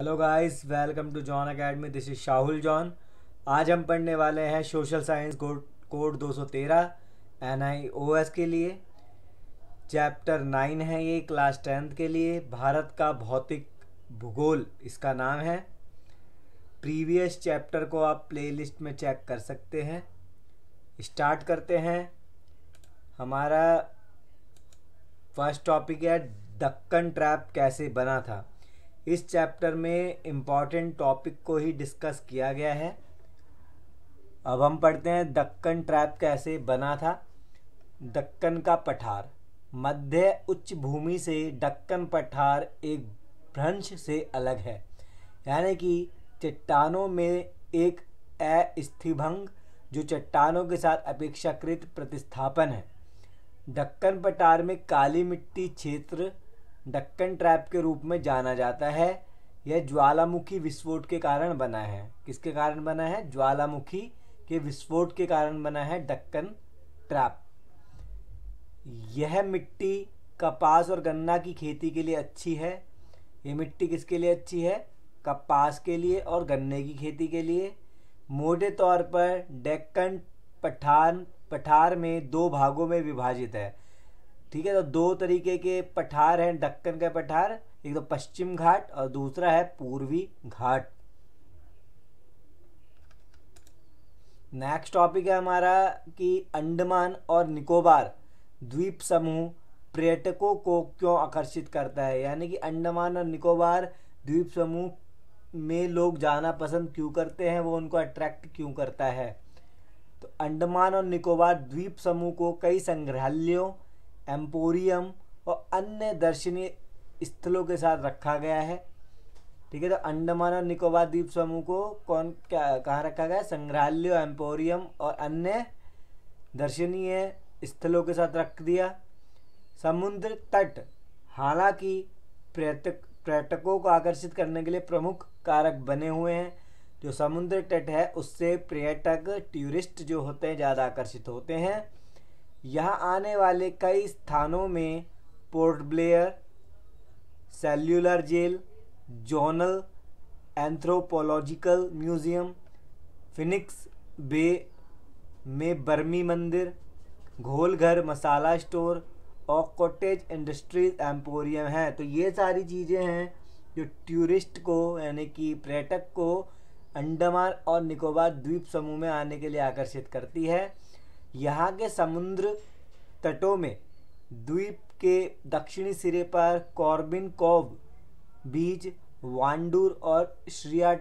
hello guys welcome to John Academy this is Shahul John आज हम पढ़ने वाले हैं सोशल साइंस कोड 213 एनआईओएस के लिए चैप्टर नाइन है ये क्लास टेंथ के लिए भारत का भौतिक भूगोल इसका नाम है प्रीवियस चैप्टर को आप प्लेलिस्ट में चेक कर सकते हैं स्टार्ट करते हैं हमारा फर्स्ट टॉपिक है दक्कन ट्रैप कैसे बना था इस चैप्टर में इम्पॉर्टेंट टॉपिक को ही डिस्कस किया गया है अब हम पढ़ते हैं दक्कन ट्रैप कैसे बना था दक्कन का पठार मध्य उच्च भूमि से दक्कन पठार एक भ्रंश से अलग है यानी कि चट्टानों में एक अस्थिभंग जो चट्टानों के साथ अपेक्षाकृत प्रतिस्थापन है दक्कन पठार में काली मिट्टी क्षेत्र डक्कन ट्रैप के रूप में जाना जाता है यह ज्वालामुखी विस्फोट के कारण बना है किसके कारण बना है ज्वालामुखी के विस्फोट के कारण बना है डक्कन ट्रैप यह मिट्टी कपास और गन्ना की खेती के लिए अच्छी है ये मिट्टी किसके लिए अच्छी है कपास के लिए और गन्ने की खेती के लिए मोटे तौर पर डेक्कन पठान पठार में दो भागों में विभाजित है ठीक है तो दो तरीके के पठार हैं दक्कन का पठार एक तो पश्चिम घाट और दूसरा है पूर्वी घाट नेक्स्ट टॉपिक है हमारा कि अंडमान और निकोबार द्वीप समूह पर्यटकों को क्यों आकर्षित करता है यानी कि अंडमान और निकोबार द्वीप समूह में लोग जाना पसंद क्यों करते हैं वो उनको अट्रैक्ट क्यों करता है तो अंडमान और निकोबार द्वीप समूह को कई संग्रहालयों एम्पोरियम और अन्य दर्शनीय स्थलों के साथ रखा गया है ठीक है तो अंडमान और निकोबार द्वीप समूह को कौन क्या कहाँ रखा गया संग्रहालय एम्पोरियम और अन्य दर्शनीय स्थलों के साथ रख दिया समुद्र तट हालांकि पर्यटक पर्यटकों को आकर्षित करने के लिए प्रमुख कारक बने हुए हैं जो समुद्र तट है उससे पर्यटक टूरिस्ट जो होते हैं ज़्यादा आकर्षित होते हैं यहाँ आने वाले कई स्थानों में Port Blair Cellular Jail Zonal Anthropological Museum Phoenix Bay में बर्मी मंदिर घोलघर मसाला स्टोर और कॉटेज इंडस्ट्रीज एम्पोरियम है तो ये सारी चीज़ें हैं जो टूरिस्ट को यानी कि पर्यटक को अंडमान और निकोबार द्वीप समूह में आने के लिए आकर्षित करती है यहाँ के समुद्र तटों में द्वीप के दक्षिणी सिरे पर कॉर्बिन कोव बीच वांडूर और श्रिया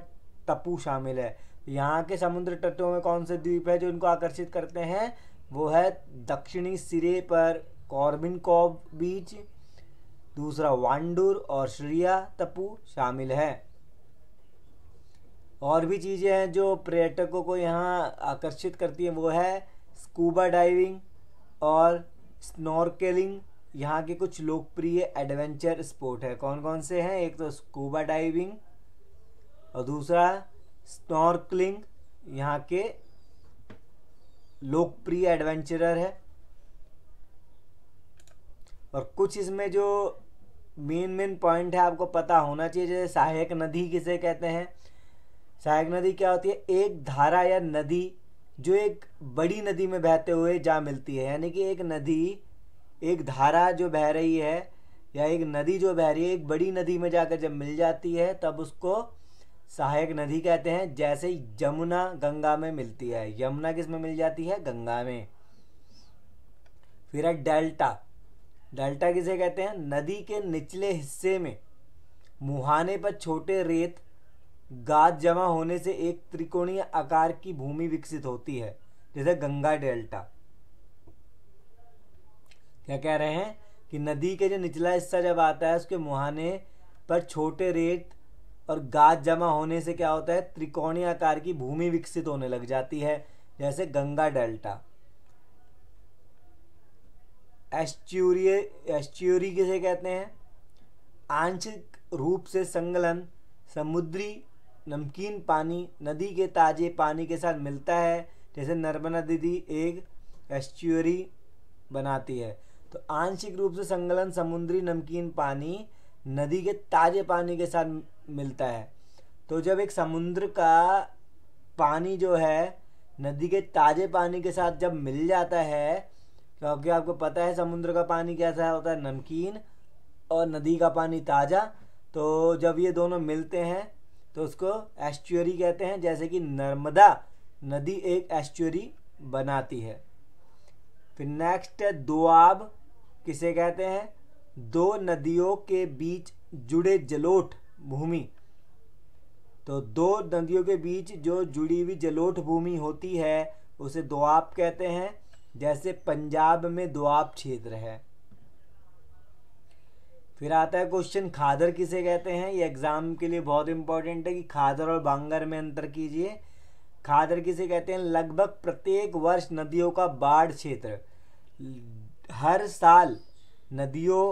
टपू शामिल है यहाँ के समुद्र तटों में कौन से द्वीप है जो इनको आकर्षित करते हैं वो है दक्षिणी सिरे पर कॉर्बिन कोव बीच दूसरा वांडूर और श्रिया तपू शामिल है और भी चीज़ें हैं जो पर्यटकों को यहाँ आकर्षित करती हैं वो है स्कूबा डाइविंग और स्नॉर्केलिंग यहाँ के कुछ लोकप्रिय एडवेंचर स्पोर्ट है कौन कौन से हैं एक तो स्कूबा डाइविंग और दूसरा स्नॉर्कलिंग यहाँ के लोकप्रिय एडवेंचरर है और कुछ इसमें जो मेन मेन पॉइंट है आपको पता होना चाहिए जैसे सहायक नदी किसे कहते हैं सहायक नदी क्या होती है एक धारा या नदी जो एक बड़ी नदी में बहते हुए जा मिलती है यानी कि एक नदी एक धारा जो बह रही है या एक नदी जो बह रही है एक बड़ी नदी में जाकर जब मिल जाती है तब उसको सहायक नदी कहते हैं जैसे यमुना गंगा में मिलती है यमुना किस में मिल जाती है गंगा में फिर है डेल्टा डेल्टा किसे कहते हैं नदी के निचले हिस्से में मुहाने पर छोटे रेत गाद जमा होने से एक त्रिकोणीय आकार की भूमि विकसित होती है जैसे गंगा डेल्टा क्या कह रहे हैं कि नदी के जो निचला हिस्सा जब आता है उसके मुहाने पर छोटे रेत और गाद जमा होने से क्या होता है त्रिकोणीय आकार की भूमि विकसित होने लग जाती है जैसे गंगा डेल्टा एस्ट्यूरिय एस्च्यूरी किसे कहते हैं आंशिक रूप से संगलन समुद्री नमकीन पानी नदी के ताज़े पानी के साथ मिलता है जैसे नर्मदा नदी एक एस्चुअरी बनाती है तो आंशिक रूप से संगलन समुद्री नमकीन पानी नदी के ताज़े पानी के साथ मिलता है तो जब एक समुद्र का पानी जो है नदी के ताज़े पानी के साथ जब मिल जाता है क्योंकि आपको पता है समुद्र का पानी कैसा होता है नमकीन और नदी का पानी ताज़ा तो जब ये दोनों मिलते हैं तो उसको एस्चुअरी कहते हैं जैसे कि नर्मदा नदी एक एस्चुअरी बनाती है फिर नेक्स्ट है दोआब किसे कहते हैं दो नदियों के बीच जुड़े जलोट भूमि तो दो नदियों के बीच जो जुड़ी हुई जलोट भूमि होती है उसे दोआब कहते हैं जैसे पंजाब में दोआब क्षेत्र है फिर आता है क्वेश्चन खादर किसे कहते हैं ये एग्ज़ाम के लिए बहुत इंपॉर्टेंट है कि खादर और बांगर में अंतर कीजिए खादर किसे कहते हैं लगभग प्रत्येक वर्ष नदियों का बाढ़ क्षेत्र हर साल नदियों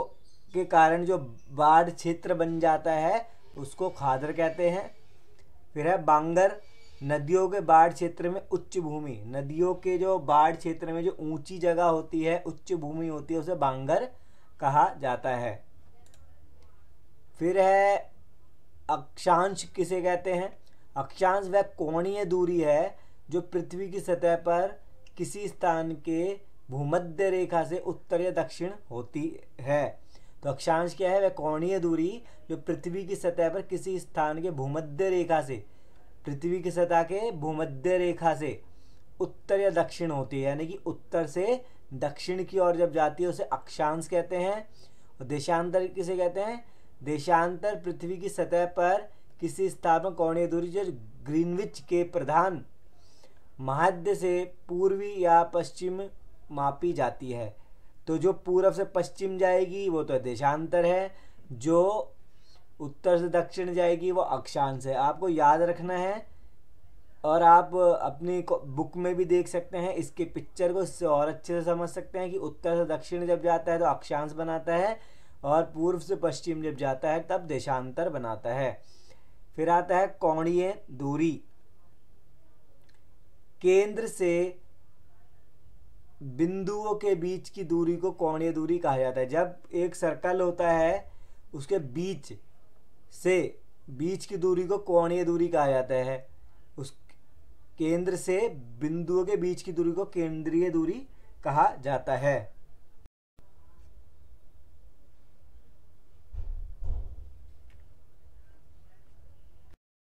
के कारण जो बाढ़ क्षेत्र बन जाता है उसको खादर कहते हैं फिर है बांगर नदियों के बाढ़ क्षेत्र में उच्च भूमि नदियों के जो बाढ़ क्षेत्र में जो ऊंची जगह होती है उच्च भूमि होती है उसे बांगर कहा जाता है फिर है अक्षांश किसे कहते हैं अक्षांश वह कोणीय दूरी है जो पृथ्वी की सतह पर किसी स्थान के भूमध्य रेखा से उत्तर या दक्षिण होती है तो अक्षांश क्या है वह कोणीय दूरी जो पृथ्वी की सतह पर किसी स्थान के भूमध्य रेखा से पृथ्वी की सतह के भूमध्य रेखा से उत्तर या दक्षिण होती है यानी कि उत्तर से दक्षिण की ओर जब जाती है उसे अक्षांश कहते हैं और देशांतर किसे कहते हैं देशांतर पृथ्वी की सतह पर किसी स्थापन कोणीय दूरी जो ग्रीनविच के प्रधान महाद्य से पूर्वी या पश्चिम मापी जाती है तो जो पूर्व से पश्चिम जाएगी वो तो देशांतर है जो उत्तर से दक्षिण जाएगी वो अक्षांश है आपको याद रखना है और आप अपनी बुक में भी देख सकते हैं इसके पिक्चर को इससे और अच्छे से समझ सकते हैं कि उत्तर से दक्षिण जब जाता है तो अक्षांश बनाता है और पूर्व से पश्चिम जब जाता है तब देशांतर बनाता है फिर आता है कोणीय दूरी केंद्र से बिंदुओं के बीच की दूरी को कोणीय दूरी कहा जाता है जब एक सर्कल होता है उसके बीच से बीच की दूरी को कोणीय दूरी कहा जाता है उस केंद्र से बिंदुओं के बीच की दूरी को केंद्रीय दूरी कहा जाता है